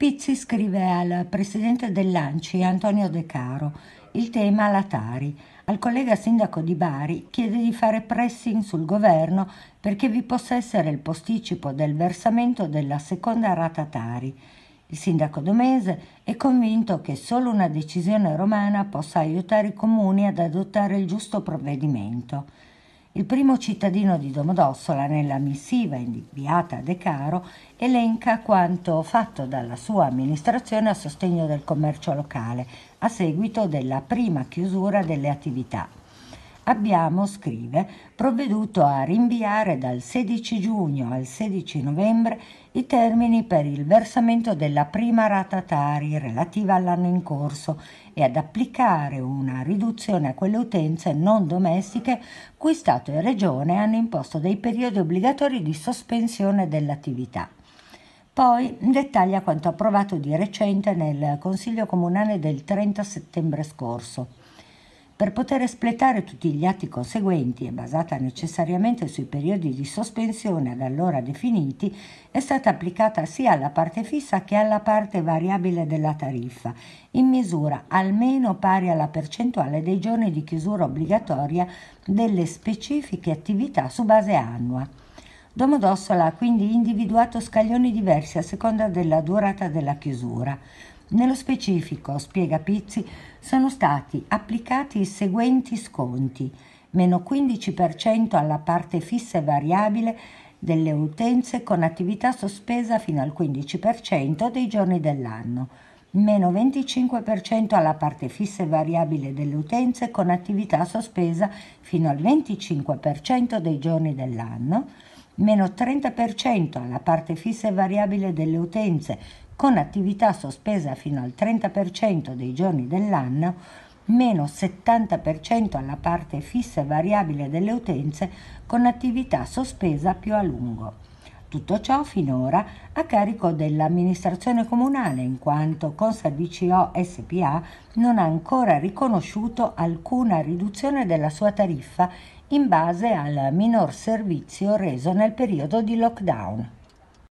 Pizzi scrive al presidente dell'Anci, Antonio De Caro, il tema Latari. Al collega sindaco di Bari chiede di fare pressing sul governo perché vi possa essere il posticipo del versamento della seconda rata Tari. Il sindaco Domese è convinto che solo una decisione romana possa aiutare i comuni ad adottare il giusto provvedimento. Il primo cittadino di Domodossola nella missiva inviata a De Caro elenca quanto fatto dalla sua amministrazione a sostegno del commercio locale a seguito della prima chiusura delle attività. Abbiamo, scrive, provveduto a rinviare dal 16 giugno al 16 novembre i termini per il versamento della prima rata Tari relativa all'anno in corso e ad applicare una riduzione a quelle utenze non domestiche cui Stato e Regione hanno imposto dei periodi obbligatori di sospensione dell'attività. Poi dettaglia quanto approvato di recente nel Consiglio Comunale del 30 settembre scorso per poter espletare tutti gli atti conseguenti e basata necessariamente sui periodi di sospensione ad allora definiti, è stata applicata sia alla parte fissa che alla parte variabile della tariffa, in misura almeno pari alla percentuale dei giorni di chiusura obbligatoria delle specifiche attività su base annua. Domodossola ha quindi individuato scaglioni diversi a seconda della durata della chiusura. Nello specifico, spiega Pizzi, sono stati applicati i seguenti sconti meno 15% alla parte fissa e variabile delle utenze con attività sospesa fino al 15% dei giorni dell'anno, meno 25% alla parte fissa e variabile delle utenze con attività sospesa fino al 25% dei giorni dell'anno, meno 30% alla parte fissa e variabile delle utenze, con attività sospesa fino al 30% dei giorni dell'anno, meno 70% alla parte fissa e variabile delle utenze, con attività sospesa più a lungo. Tutto ciò finora a carico dell'amministrazione comunale, in quanto Conservicio SPA non ha ancora riconosciuto alcuna riduzione della sua tariffa in base al minor servizio reso nel periodo di lockdown.